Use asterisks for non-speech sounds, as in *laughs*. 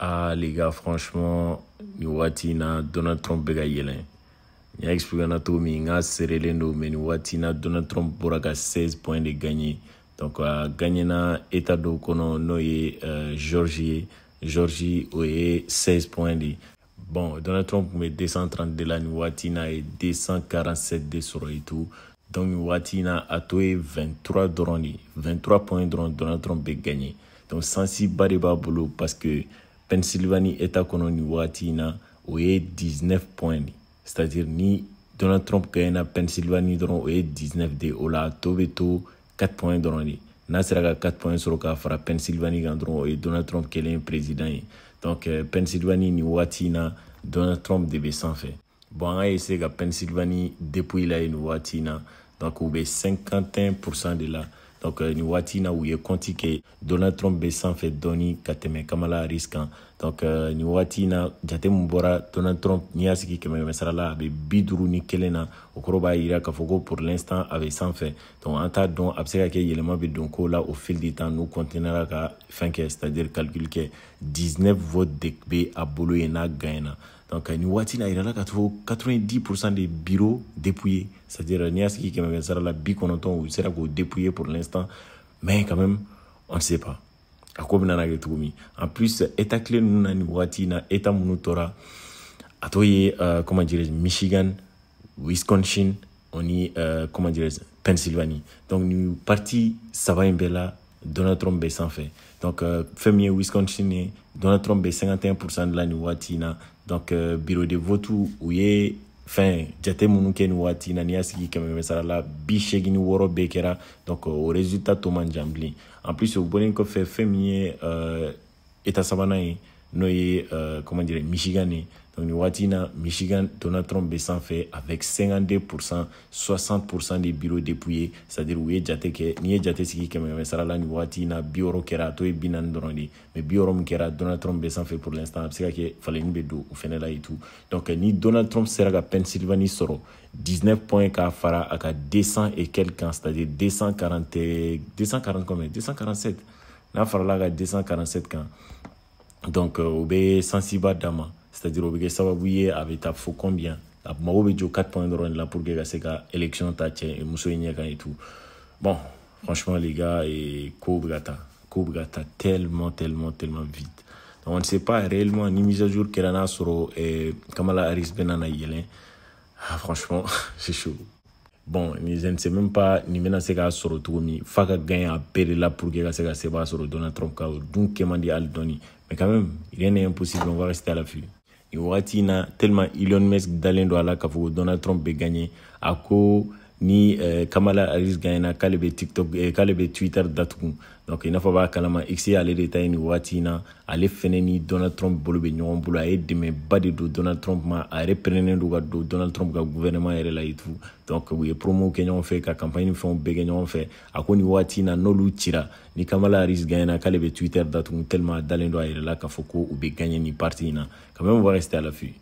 ah les gars, franchement, nous avons Donald Trump qui a gagné. N y'a expliqué aw ɲɛna cogo min n k'a mais nous avons Donald Trump a gagné 16 points de gagner donc nous euh, avons gagné dɔw l'État, n'o nous euh, avons Géorgie ye Géorgie a 16 points de Bon, Donald Trump met 230 232 la nin et 247 de et tout. donc nous a to 23 points 23 points dɔrɔn Donald Trump a donc sansiba de b'a parce que Pennsylvanie État kɔnɔ nin wagati na 19 points c'est à dire ni Donald Trump gagne na Pennsylvanie dron o 19 de o la 4 points dɔrɔn de n'a sera ka 4 points sur ka fara Pennsylvanie kan o ye Donald Trump kelen président donc euh, Pennsylvanie ni wagati Donald Trump de sans bon an ka ka Pennsylvanie depuis la yen nin na donc u 51 de la donc euh, ni waati in na u ye kɔnti donald trump bɛ sanfɛ dɔɔni ka tɛmɛ kamala harris kan donc euh, nin waati na jate bɔra donald trump n'i y'a sigi kɛmɛkɛmɛ sarala a bɛ bi duuru ni kelen na o kɔrɔ b'a yira k'a fɔ ko pour l'instant a sans sanfɛ donc an t'a dɔn a bɛ se ka kɛ yɛlɛma don la au fil du temps n'u continuera ka fɛn kɛ c'est à dire calcul kɛ 19 vote de bɛ a bolo ye n'a gagné donc nin waati 90% des bureaux dépouillés. c'est à dire n'i qui est qui la dépouillé pour l'instant mais quand même on ne sait pas en plus état clé nous na état euh, comment Michigan Wisconsin on euh, comment Pennsylvanie donc nous partie ça va Donald Trump est sans fait. donc euh, Wisconsin Donald Trump est 51% de la Nouatina. donc euh, bureau de vote où il j'ai jate minnu kɛ nin waati in na n'i y'a sigi kɛmɛ kɛmɛ sara la bi seegin ni donc euh, résultat tɔ Jambli. en plus vous pouvez que Femier euh, état sabanan nous euh, comment dire Michigan donc nous waati dans Michigan Donald Trump bɛ fait avec 52% 60% des bureaux dépouillés c'est à dire oui ye jate n'i ye jate sigi kɛmɛ kɛmɛ mais la nin waati in na bi wɔɔrɔ kɛra a dans mais bureau qui est Donald Trump bɛ fait pour l'instant c'est à dire ka kɛ falenni là et tout donc ni Donald Trump sera en Pennsylvanie sɔrɔ 19 points car fara à 200 et quelques c'est à dire 240 240 combien 247 n'a fera là à 247 kan donc euh, au b sansiba d'a d'ama c'est à dire au b ça va vous a bɛ taa faut combien la mago bidjo jɔ 4 points de rond là pour que ka se élection ta cɛ muso in et tout bon franchement les gars et kow gata ka gata tellement tellement tellement vite donc on ne sait pas réellement ni mise à jour que n'a sɔrɔ et euh, kamala harris benana na hein. ah, franchement *laughs* c'est chaud bon je ne sais même pas ni bɛna se k'a sɔrɔ cogo min f'a ka gaɲɛ a bɛɛ pour que ka se ka sebaa sɔrɔ donald trump ka donc dun kɛ man di mais quand même, rien n'est impossible, on va rester à l'affût. Il y a tellement Elon Musk dalen don la Donald Trump va gagner à cause ni eh, kamala Harris gagna k'ale bɛ tiktok eh, k'ale bɛ twitter datugu donc i n'a pas b'a kalama x ale de ta ye ale fɛnɛ ni donald trump bolo be ɲɔgɔn bolo a ye dɛmɛba de don donald trump ma a yɛrɛ pɛrɛnnen don donald trump ka gouvernement yɛrɛ la yitu donc u ye que kɛ ɲɔgɔn fɛ ka campagne ni fɛnw bɛɛ kɛ ɲɔgɔn fɛ a ko nin ni kamala Harris gagna k'ale bɛ twitter datugu tellement a dalen don la k'a fɔ ko u bɛ gagner na quand même on va rester à l'affût